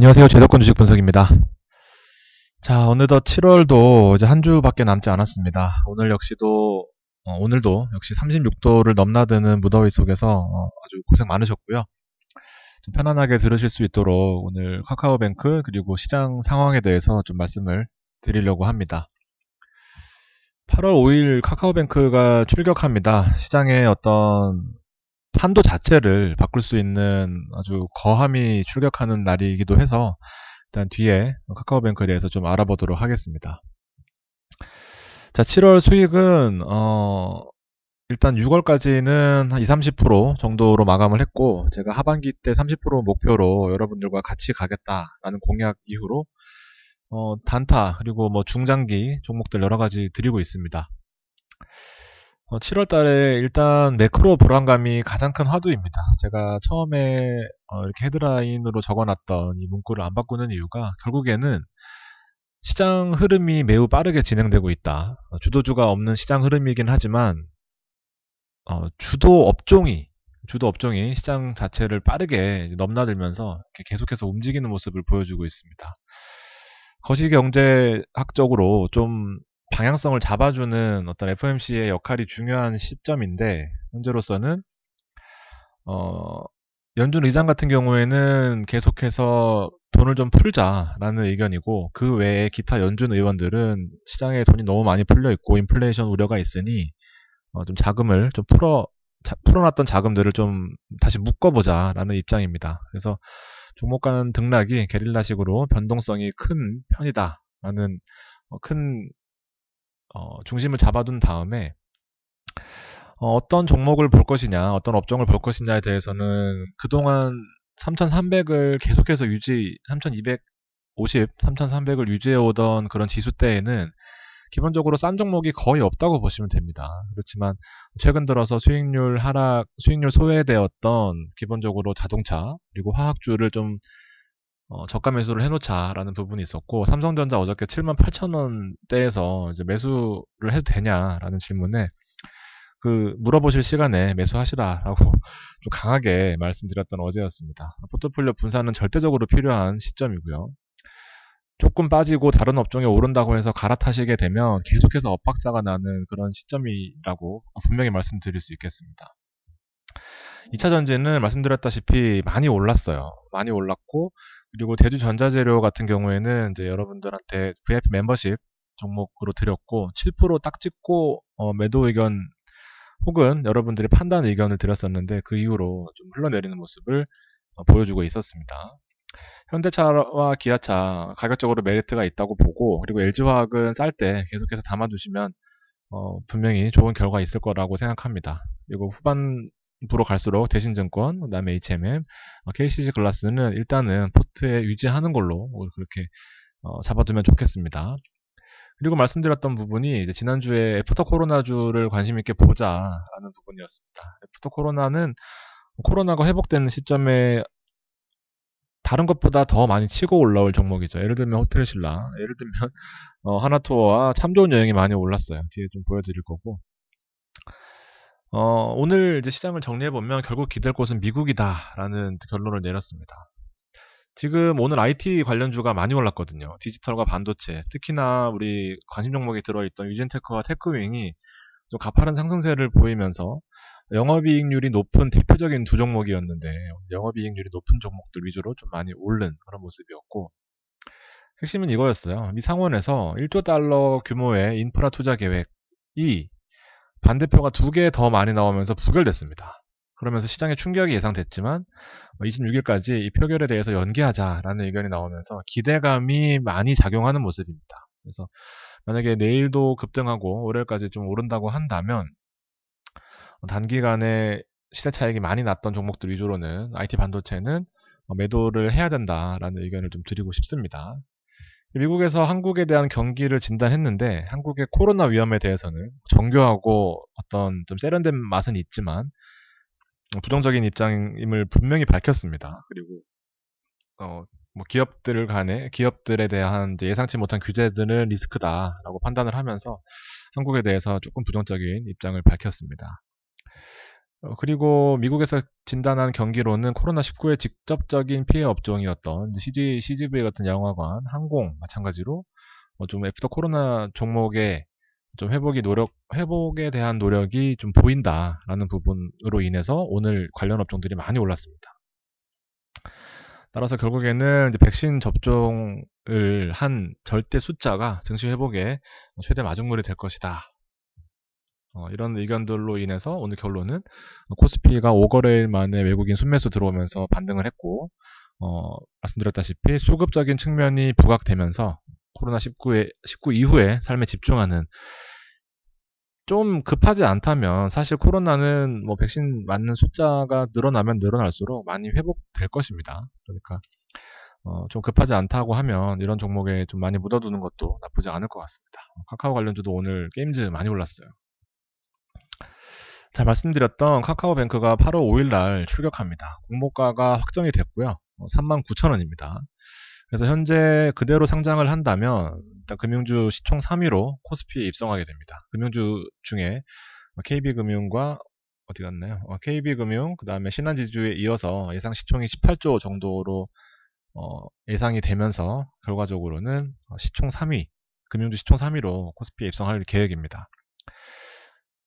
안녕하세요. 제도권 주식 분석입니다. 자, 어느덧 7월도 이제 한 주밖에 남지 않았습니다. 오늘 역시도 어, 오늘도 역시 36도를 넘나드는 무더위 속에서 어, 아주 고생 많으셨고요. 좀 편안하게 들으실 수 있도록 오늘 카카오뱅크 그리고 시장 상황에 대해서 좀 말씀을 드리려고 합니다. 8월 5일 카카오뱅크가 출격합니다. 시장에 어떤 판도 자체를 바꿀 수 있는 아주 거함이 출격하는 날이기도 해서 일단 뒤에 카카오뱅크에 대해서 좀 알아보도록 하겠습니다. 자, 7월 수익은 어, 일단 6월까지는 한 20, 30% 정도로 마감을 했고 제가 하반기 때 30% 목표로 여러분들과 같이 가겠다라는 공약 이후로 어, 단타 그리고 뭐 중장기 종목들 여러 가지 드리고 있습니다. 7월 어, 달에 일단 매크로 불안감이 가장 큰 화두입니다. 제가 처음에 어, 이렇게 헤드라인으로 적어놨던 이 문구를 안 바꾸는 이유가 결국에는 시장 흐름이 매우 빠르게 진행되고 있다. 어, 주도주가 없는 시장 흐름이긴 하지만 어, 주도 업종이 주도 업종이 시장 자체를 빠르게 넘나들면서 계속해서 움직이는 모습을 보여주고 있습니다. 거시경제학적으로 좀 방향성을 잡아주는 어떤 FMC의 역할이 중요한 시점인데 현재로서는 어, 연준 의장 같은 경우에는 계속해서 돈을 좀 풀자라는 의견이고 그 외에 기타 연준 의원들은 시장에 돈이 너무 많이 풀려 있고 인플레이션 우려가 있으니 어, 좀 자금을 좀 풀어 자, 풀어놨던 자금들을 좀 다시 묶어보자라는 입장입니다. 그래서 종목 가는 등락이 게릴라식으로 변동성이 큰 편이다라는 어, 큰 어, 중심을 잡아둔 다음에 어, 떤 종목을 볼 것이냐, 어떤 업종을 볼 것이냐에 대해서는 그동안 3,300을 계속해서 유지, 3,250, 3,300을 유지해오던 그런 지수 때에는 기본적으로 싼 종목이 거의 없다고 보시면 됩니다. 그렇지만 최근 들어서 수익률 하락, 수익률 소외되었던 기본적으로 자동차 그리고 화학주를 좀 어, 저가 매수를 해놓자라는 부분이 있었고 삼성전자 어저께 7만 8천 원대에서 이제 매수를 해도 되냐라는 질문에 그 물어보실 시간에 매수하시라라고 좀 강하게 말씀드렸던 어제였습니다. 포트폴리오 분산은 절대적으로 필요한 시점이고요. 조금 빠지고 다른 업종에 오른다고 해서 갈아타시게 되면 계속해서 엇박자가 나는 그런 시점이라고 분명히 말씀드릴 수 있겠습니다. 2차 전지는 말씀드렸다시피 많이 올랐어요. 많이 올랐고 그리고 대주전자재료 같은 경우에는 이제 여러분들한테 VIP 멤버십 종목으로 드렸고 7%딱 찍고 어, 매도 의견 혹은 여러분들의 판단 의견을 드렸었는데 그 이후로 좀 흘러내리는 모습을 어, 보여주고 있었습니다. 현대차와 기아차 가격적으로 메리트가 있다고 보고 그리고 LG화학은 쌀 때 계속해서 담아두시면 어, 분명히 좋은 결과 있을 거라고 생각합니다. 그리고 후반 부로 갈수록 대신증권, 그다음에 HMM, 어, KCG 글라스는 일단은 포트에 유지하는 걸로 뭐 그렇게 어, 잡아두면 좋겠습니다. 그리고 말씀드렸던 부분이 지난주에 애프터 코로나주를 관심 있게 보자라는 부분이었습니다. 애프터 코로나는 코로나가 회복되는 시점에 다른 것보다 더 많이 치고 올라올 종목이죠. 예를 들면 호텔 신라, 예를 들면 어, 하나투어와 참 좋은 여행이 많이 올랐어요. 뒤에 좀 보여드릴 거고 어, 오늘 이제 시장을 정리해보면 결국 기댈 곳은 미국이다라는 결론을 내렸습니다. 지금 오늘 IT 관련주가 많이 올랐거든요. 디지털과 반도체, 특히나 우리 관심 종목에 들어있던 유젠테크와 테크윙이 좀 가파른 상승세를 보이면서 영업이익률이 높은 대표적인 두 종목이었는데 영업이익률이 높은 종목들 위주로 좀 많이 오른 그런 모습이었고 핵심은 이거였어요. 미 상원에서 1조 달러 규모의 인프라 투자 계획이 반대표가 두 개 더 많이 나오면서 부결됐습니다. 그러면서 시장의 충격이 예상됐지만 26일까지 뭐 이 표결에 대해서 연기하자라는 의견이 나오면서 기대감이 많이 작용하는 모습입니다. 그래서 만약에 내일도 급등하고 월요일까지 좀 오른다고 한다면 단기간에 시세 차익이 많이 났던 종목들 위주로는 IT 반도체는 매도를 해야 된다라는 의견을 좀 드리고 싶습니다. 미국에서 한국에 대한 경기를 진단했는데 한국의 코로나 위험에 대해서는 정교하고 어떤 좀 세련된 맛은 있지만 부정적인 입장임을 분명히 밝혔습니다. 그리고 어, 뭐 기업들 간에 기업들에 대한 예상치 못한 규제들은 리스크다라고 판단을 하면서 한국에 대해서 조금 부정적인 입장을 밝혔습니다. 어, 그리고 미국에서 진단한 경기로는 코로나19의 직접적인 피해 업종이었던 CG, CGV 같은 영화관, 항공 마찬가지로 어, 좀 애프터 코로나 종목의 좀 회복이 노력, 회복에 대한 노력이 좀 보인다라는 부분으로 인해서 오늘 관련 업종들이 많이 올랐습니다. 따라서 결국에는 백신 접종을 한 절대 숫자가 증시 회복에 최대 마중물이 될 것이다. 어, 이런 의견들로 인해서 오늘 결론은 코스피가 5거래일 만에 외국인 순매수 들어오면서 반등을 했고 어, 말씀드렸다시피 수급적인 측면이 부각되면서 코로나19에, 19 이후에 삶에 집중하는 좀 급하지 않다면 사실 코로나는 뭐 백신 맞는 숫자가 늘어나면 늘어날수록 많이 회복될 것입니다. 그러니까 어, 좀 급하지 않다고 하면 이런 종목에 좀 많이 묻어두는 것도 나쁘지 않을 것 같습니다. 어, 카카오 관련주도 오늘 게임즈 많이 올랐어요. 자, 말씀드렸던 카카오뱅크가 8월 5일 날 출격합니다. 공모가가 확정이 됐고요. 39,000원입니다. 어, 그래서 현재 그대로 상장을 한다면 금융주 시총 3위로 코스피에 입성하게 됩니다. 금융주 중에 KB금융과 어디 갔나요? KB금융, 어, 그 다음에 신한지주에 이어서 예상 시총이 18조 정도로 어, 예상이 되면서 결과적으로는 어, 시총 3위, 금융주 시총 3위로 코스피에 입성할 계획입니다.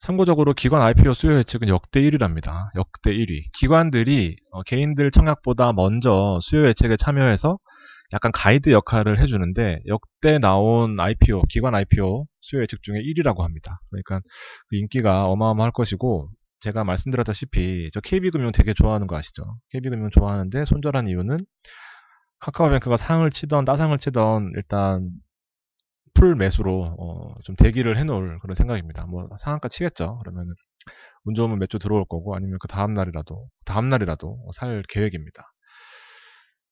참고적으로 기관 IPO 수요 예측은 역대 1위랍니다. 역대 1위. 기관들이 어, 개인들 청약보다 먼저 수요 예측에 참여해서 약간 가이드 역할을 해주는데 역대 나온 IPO, 기관 IPO 수요 예측 중에 1위라고 합니다. 그러니까 그 인기가 어마어마할 것이고 제가 말씀드렸다시피 저 KB금융 되게 좋아하는 거 아시죠? KB금융 좋아하는데 손절한 이유는 카카오뱅크가 상을 치던 따상을 치던 일단 풀 매수로 어, 좀 대기를 해놓을 그런 생각입니다. 뭐 상한가 치겠죠. 그러면 운 좋으면 몇주 들어올 거고 아니면 그 다음 날이라도 그 다음 날이라도 살 계획입니다.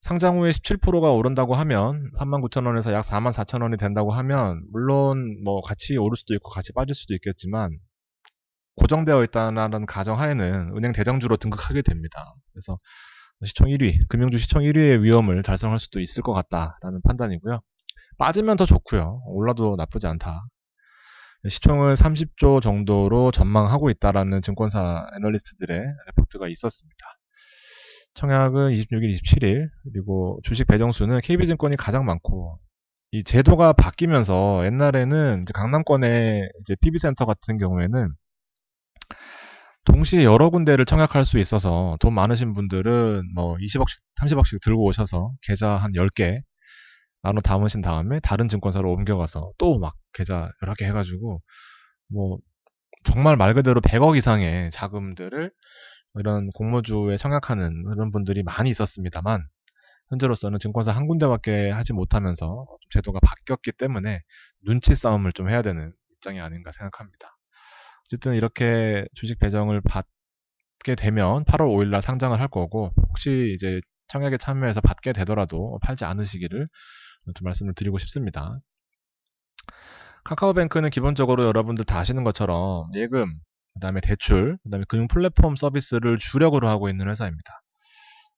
상장 후에 17%가 오른다고 하면 39,000원에서 약 44,000원이 된다고 하면 물론 뭐 같이 오를 수도 있고 같이 빠질 수도 있겠지만 고정되어 있다는 가정하에는 은행 대장주로 등극하게 됩니다. 그래서 시청 1위, 금융주 시청 1위의 위험을 달성할 수도 있을 것 같다라는 판단이고요. 빠지면 더 좋고요. 올라도 나쁘지 않다. 시총을 30조 정도로 전망하고 있다라는 증권사 애널리스트들의 레포트가 있었습니다. 청약은 26일, 27일, 그리고 주식 배정수는 KB증권이 가장 많고, 이 제도가 바뀌면서 옛날에는 이제 강남권의 이제 PB센터 같은 경우에는 동시에 여러 군데를 청약할 수 있어서 돈 많으신 분들은 뭐 20억씩, 30억씩 들고 오셔서 계좌 한 10개 나눠 담으신 다음에 다른 증권사로 옮겨가서 또 막 계좌 여러 개 해가지고 뭐 정말 말 그대로 100억 이상의 자금들을 뭐 이런 공모주에 청약하는 그런 분들이 많이 있었습니다만 현재로서는 증권사 한 군데밖에 하지 못하면서 제도가 바뀌었기 때문에 눈치 싸움을 좀 해야 되는 입장이 아닌가 생각합니다. 어쨌든 이렇게 주식 배정을 받게 되면 8월 5일날 상장을 할 거고 혹시 이제 청약에 참여해서 받게 되더라도 팔지 않으시기를 좀 말씀을 드리고 싶습니다. 카카오뱅크는 기본적으로 여러분들 다 아시는 것처럼 예금, 그 다음에 대출, 그 다음에 금융 플랫폼 서비스를 주력으로 하고 있는 회사입니다.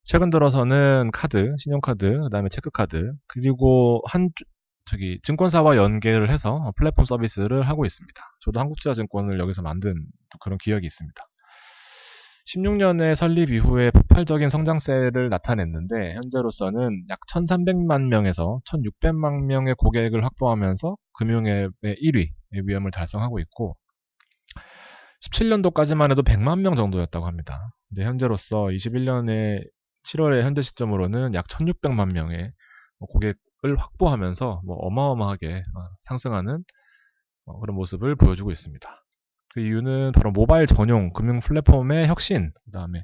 최근 들어서는 카드, 신용카드, 그 다음에 체크카드, 그리고 한, 저기, 증권사와 연계를 해서 플랫폼 서비스를 하고 있습니다. 저도 한국투자증권을 여기서 만든 그런 기억이 있습니다. 16년에 설립 이후에 폭발적인 성장세를 나타냈는데 현재로서는 약 1,300만 명에서 1,600만 명의 고객을 확보하면서 금융앱의 1위 의 위험을 달성하고 있고 17년도까지만 해도 100만 명 정도였다고 합니다. 근데 현재로서 21년에 7월에 현재 시점으로는 약 1,600만 명의 고객을 확보하면서 뭐 어마어마하게 어, 상승하는 어, 그런 모습을 보여주고 있습니다. 그 이유는 바로 모바일 전용 금융 플랫폼의 혁신, 그 다음에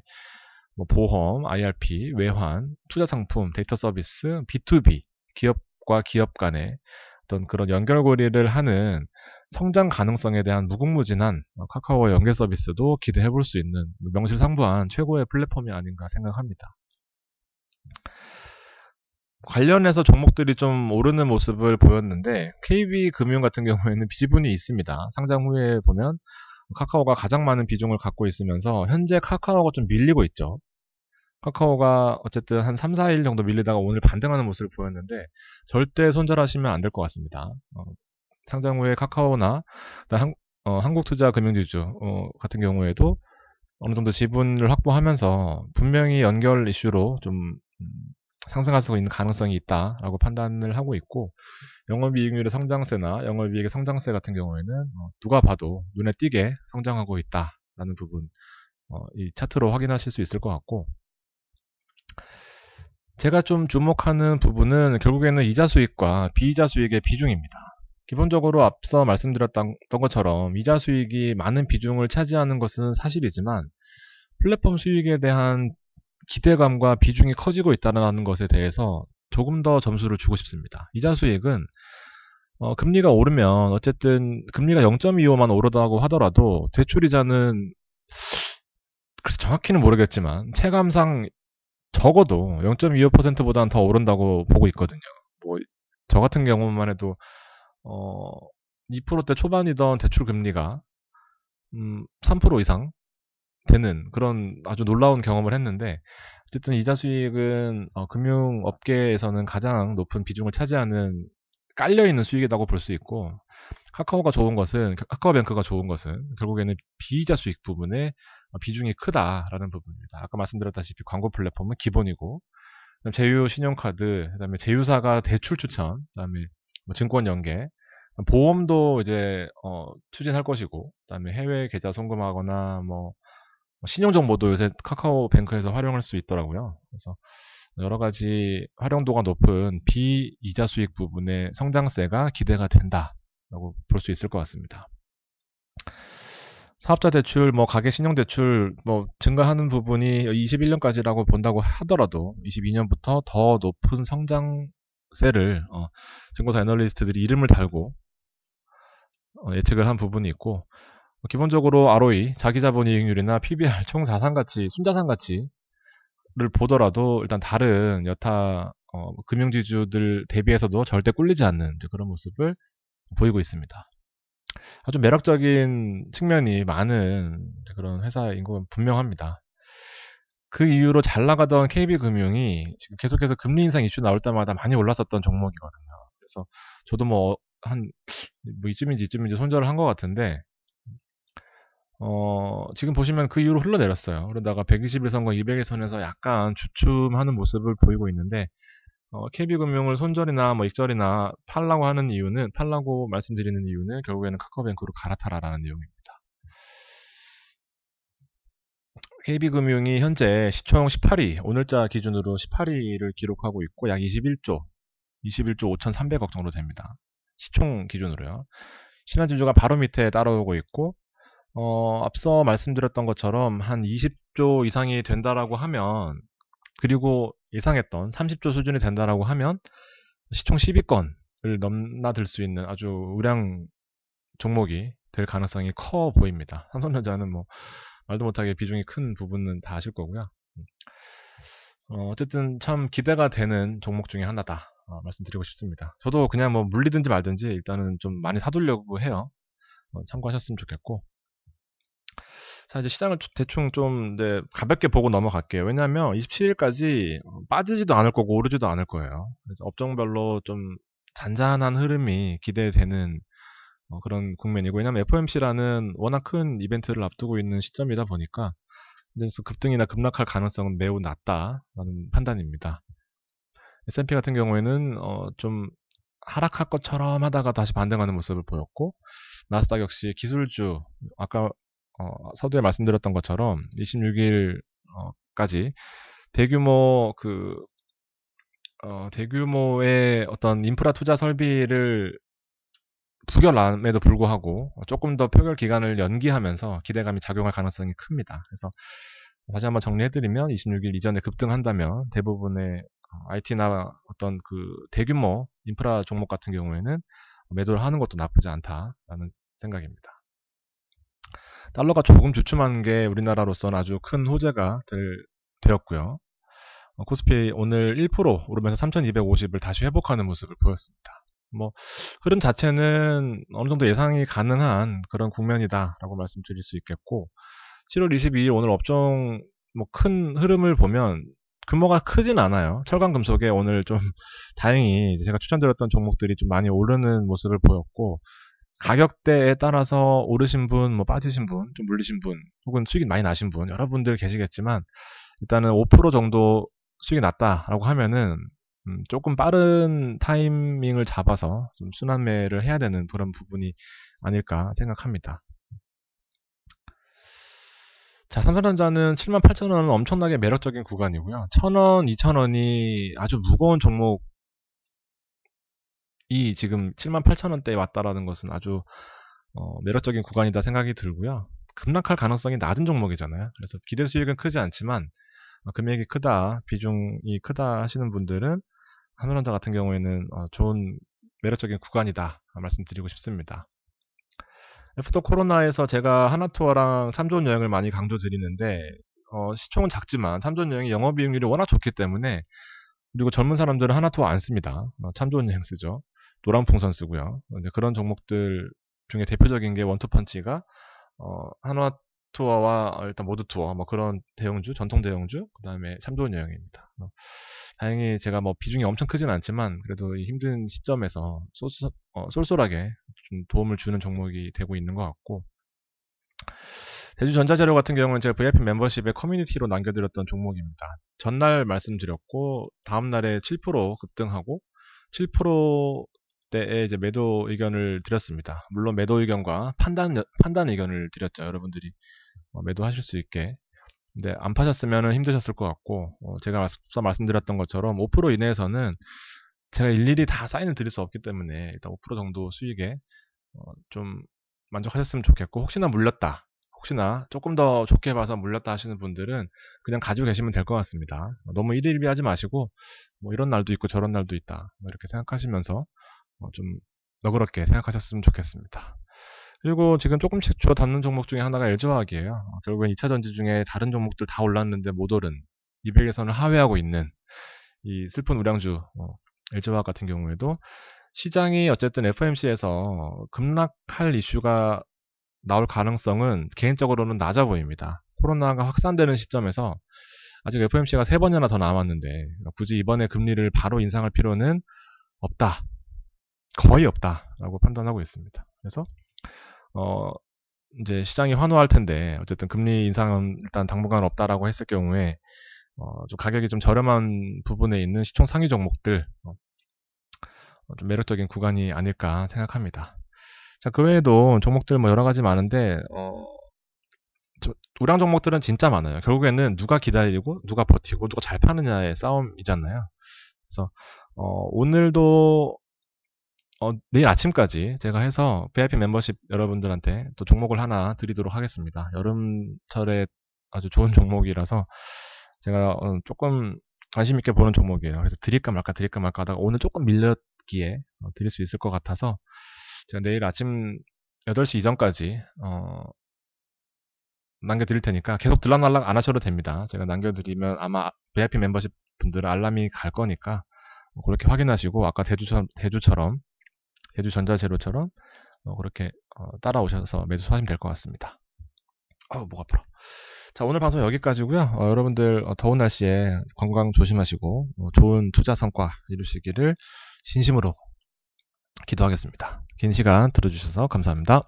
뭐 보험, IRP, 외환, 투자 상품, 데이터 서비스, B2B, 기업과 기업 간의 어떤 그런 연결고리를 하는 성장 가능성에 대한 무궁무진한 어 카카오의 연계 서비스도 기대해 볼 수 있는 명실상부한 최고의 플랫폼이 아닌가 생각합니다. 관련해서 종목들이 좀 오르는 모습을 보였는데 KB금융 같은 경우에는 비지분이 있습니다. 상장 후에 보면 카카오가 가장 많은 비중을 갖고 있으면서 현재 카카오가 좀 밀리고 있죠. 카카오가 어쨌든 한 3, 4일 정도 밀리다가 오늘 반등하는 모습을 보였는데 절대 손절하시면 안 될 것 같습니다. 어, 상장 후에 카카오나 한, 어, 한국투자금융지주 어, 같은 경우에도 어느 정도 지분을 확보하면서 분명히 연결 이슈로 좀 음, 상승할 수 있는 가능성이 있다라고 판단을 하고 있고 영업이익률의 성장세나 영업이익의 성장세 같은 경우에는 어, 누가 봐도 눈에 띄게 성장하고 있다라는 부분 어, 이 차트로 확인하실 수 있을 것 같고 제가 좀 주목하는 부분은 결국에는 이자 수익과 비이자 수익의 비중입니다. 기본적으로 앞서 말씀드렸던 것처럼 이자 수익이 많은 비중을 차지하는 것은 사실이지만 플랫폼 수익에 대한 기대감과 비중이 커지고 있다는 것에 대해서 조금 더 점수를 주고 싶습니다. 이자수익은 어, 금리가 오르면 어쨌든 금리가 0.25만 오르다고 하더라도 대출이자는 그래서 정확히는 모르겠지만 체감상 적어도 0.25%보다는 더 오른다고 보고 있거든요. 뭐 저 같은 경우만 해도 어, 2%대 초반이던 대출 금리가 음, 3% 이상 되는 그런 아주 놀라운 경험을 했는데 어쨌든 이자 수익은 어, 금융 업계에서는 가장 높은 비중을 차지하는 깔려 있는 수익이라고 볼 수 있고 카카오가 좋은 것은 카카오뱅크가 좋은 것은 결국에는 비이자 수익 부분에 어, 비중이 크다라는 부분입니다. 아까 말씀드렸다시피 광고 플랫폼은 기본이고 제휴 신용카드 그다음에 제휴사가 대출 추천 그다음에 뭐 증권 연계 보험도 이제 어, 추진할 것이고 그다음에 해외 계좌 송금하거나 뭐뭐 신용정보도 요새 카카오뱅크에서 활용할 수 있더라고요. 그래서 여러 가지 활용도가 높은 비이자 수익 부분의 성장세가 기대가 된다라고 볼 수 있을 것 같습니다. 사업자 대출, 뭐 가계 신용 대출 뭐 증가하는 부분이 21년까지라고 본다고 하더라도 22년부터 더 높은 성장세를 어, 증권사 애널리스트들이 이름을 달고 어, 예측을 한 부분이 있고 기본적으로 ROE, 자기자본이익률이나 PBR, 총자산가치, 순자산가치를 보더라도 일단 다른 여타 어, 뭐 금융지주들 대비해서도 절대 꿀리지 않는 그런 모습을 보이고 있습니다. 아주 매력적인 측면이 많은 그런 회사인 건 분명합니다. 그 이후로 잘 나가던 KB금융이 지금 계속해서 금리 인상 이슈 나올 때마다 많이 올랐었던 종목이거든요. 그래서 저도 뭐, 한, 뭐 이쯤인지 이쯤인지 손절을 한 것 같은데, 어, 지금 보시면 그 이후로 흘러내렸어요. 그러다가 121선과 201선에서 약간 주춤하는 모습을 보이고 있는데, 어, KB금융을 손절이나 뭐 익절이나 팔라고 하는 이유는, 팔라고 말씀드리는 이유는 결국에는 카카오뱅크로 갈아타라라는 내용입니다. KB금융이 현재 시총 18위, 오늘자 기준으로 18위를 기록하고 있고, 약 21조, 21조 5,300억 정도 됩니다. 시총 기준으로요. 신한진주가 바로 밑에 따라오고 있고, 어, 앞서 말씀드렸던 것처럼 한 20조 이상이 된다라고 하면 그리고 예상했던 30조 수준이 된다라고 하면 시총 10위권을 넘나들 수 있는 아주 우량 종목이 될 가능성이 커 보입니다. 삼성전자는 뭐 말도 못하게 비중이 큰 부분은 다 아실 거고요. 어, 쨌든참 기대가 되는 종목 중에 하나다 어, 말씀드리고 싶습니다. 저도 그냥 뭐 물리든지 말든지 일단은 좀 많이 사두려고 해요. 어, 참고하셨으면 좋겠고 자, 이제 시장을 대충 좀 네, 가볍게 보고 넘어갈게요. 왜냐하면 27일까지 빠지지도 않을 거고 오르지도 않을 거예요. 그래서 업종별로 좀 잔잔한 흐름이 기대되는 어, 그런 국면이고 왜냐하면 FOMC라는 워낙 큰 이벤트를 앞두고 있는 시점이다 보니까 그래서 급등이나 급락할 가능성은 매우 낮다라는 판단입니다. S&P 같은 경우에는 어, 좀 하락할 것처럼 하다가 다시 반등하는 모습을 보였고 나스닥 역시 기술주 아까 어, 서두에 말씀드렸던 것처럼 26일까지 어, 대규모 그 어, 대규모의 어떤 인프라 투자 설비를 부결함에도 불구하고 조금 더 표결 기간을 연기하면서 기대감이 작용할 가능성이 큽니다. 그래서 다시 한번 정리해드리면 26일 이전에 급등한다면 대부분의 IT나 어, 어떤 그 대규모 인프라 종목 같은 경우에는 매도를 하는 것도 나쁘지 않다라는 생각입니다. 달러가 조금 주춤한 게 우리나라로서는 아주 큰 호재가 될, 되었고요. 어, 코스피 오늘 1% 오르면서 3,250을 다시 회복하는 모습을 보였습니다. 뭐 흐름 자체는 어느 정도 예상이 가능한 그런 국면이다라고 말씀드릴 수 있겠고 7월 22일 오늘 업종 뭐큰 흐름을 보면 규모가 크진 않아요. 철강 금속에 오늘 좀 다행히 제가 추천드렸던 종목들이 좀 많이 오르는 모습을 보였고 가격대에 따라서 오르신 분, 뭐 빠지신 분, 좀 물리신 분, 혹은 수익이 많이 나신 분, 여러분들 계시겠지만, 일단은 5% 정도 수익이 났다라고 하면은, 음, 조금 빠른 타이밍을 잡아서 좀 순환매를 해야 되는 그런 부분이 아닐까 생각합니다. 자, 삼성전자는 78,000원은 엄청나게 매력적인 구간이고요. 1,000원, 2,000원이 아주 무거운 종목 이 지금 78,000원대에 왔다라는 것은 아주 어, 매력적인 구간이다 생각이 들고요. 급락할 가능성이 낮은 종목이잖아요. 그래서 기대 수익은 크지 않지만 어, 금액이 크다, 비중이 크다 하시는 분들은 한면원자 같은 경우에는 어, 좋은 매력적인 구간이다 어, 말씀드리고 싶습니다. 애프터 코로나에서 제가 하나투어랑 참좋은 여행을 많이 강조드리는데 어, 시총은 작지만 참좋은 여행이 영업이익률이 워낙 좋기 때문에 그리고 젊은 사람들은 하나투어 안 씁니다. 어, 참좋은 여행 쓰죠. 노란 풍선 쓰고요. 이제 그런 종목들 중에 대표적인 게 원투펀치가 어, 한화 투어와 일단 모두 투어 뭐 그런 대형주 전통 대형주 그 다음에 삼도원 여행입니다. 어, 다행히 제가 뭐 비중이 엄청 크진 않지만 그래도 이 힘든 시점에서 쏠, 어, 쏠쏠하게 좀 도움을 주는 종목이 되고 있는 것 같고 대주전자재료 같은 경우는 제가 VIP 멤버십의 커뮤니티로 남겨드렸던 종목입니다. 전날 말씀드렸고 다음 날에 7% 급등하고 7% 때에 이제 매도 의견을 드렸습니다. 물론 매도 의견과 판단 판단 의견을 드렸죠. 여러분들이 어, 매도하실 수 있게. 근데 안 파셨으면 힘드셨을 것 같고 어, 제가 앞서 말씀드렸던 것처럼 5% 이내에서는 제가 일일이 다 사인을 드릴 수 없기 때문에 일단 5% 정도 수익에 어, 좀 만족하셨으면 좋겠고 혹시나 물렸다 혹시나 조금 더 좋게 봐서 물렸다 하시는 분들은 그냥 가지고 계시면 될 것 같습니다. 어, 너무 일일비 하지 마시고 뭐 이런 날도 있고 저런 날도 있다 뭐 이렇게 생각하시면서 어, 좀 너그럽게 생각하셨으면 좋겠습니다. 그리고 지금 조금씩 주워 담는 종목 중에 하나가 LG화학이에요. 어, 결국엔 2차 전지 중에 다른 종목들 다 올랐는데 못 오른 200일선을 하회하고 있는 이 슬픈 우량주 어, LG화학 같은 경우에도 시장이 어쨌든 FMC에서 급락할 이슈가 나올 가능성은 개인적으로는 낮아 보입니다. 코로나가 확산되는 시점에서 아직 FMC가 세 번이나 더 남았는데 어, 굳이 이번에 금리를 바로 인상할 필요는 없다. 거의 없다라고 판단하고 있습니다. 그래서 어 이제 시장이 환호할 텐데 어쨌든 금리 인상은 일단 당분간 없다라고 했을 경우에 어, 좀 가격이 좀 저렴한 부분에 있는 시총 상위 종목들 어, 어, 좀 매력적인 구간이 아닐까 생각합니다. 자, 그 외에도 종목들 뭐 여러 가지 많은데 어, 저, 우량 종목들은 진짜 많아요. 결국에는 누가 기다리고 누가 버티고 누가 잘 파느냐의 싸움이잖아요. 그래서 어, 오늘도 어, 내일 아침까지 제가 해서 VIP 멤버십 여러분들한테 또 종목을 하나 드리도록 하겠습니다. 여름철에 아주 좋은 종목이라서 제가 어, 조금 관심 있게 보는 종목이에요. 그래서 드릴까 말까 드릴까 말까 하다가 오늘 조금 밀렸기에 어, 드릴 수 있을 것 같아서 제가 내일 아침 8시 이전까지 어, 남겨드릴 테니까 계속 들락날락 안 하셔도 됩니다. 제가 남겨드리면 아마 VIP 멤버십 분들 알람이 갈 거니까 뭐 그렇게 확인하시고 아까 대주처럼, 대주처럼 제주전자제로처럼 어, 그렇게 어, 따라오셔서 매수 하시면 될 것 같습니다. 아우 목 아프라. 자 오늘 방송 여기까지고요. 어, 여러분들 어, 더운 날씨에 건강 조심하시고 어, 좋은 투자 성과 이루시기를 진심으로 기도하겠습니다. 긴 시간 들어주셔서 감사합니다.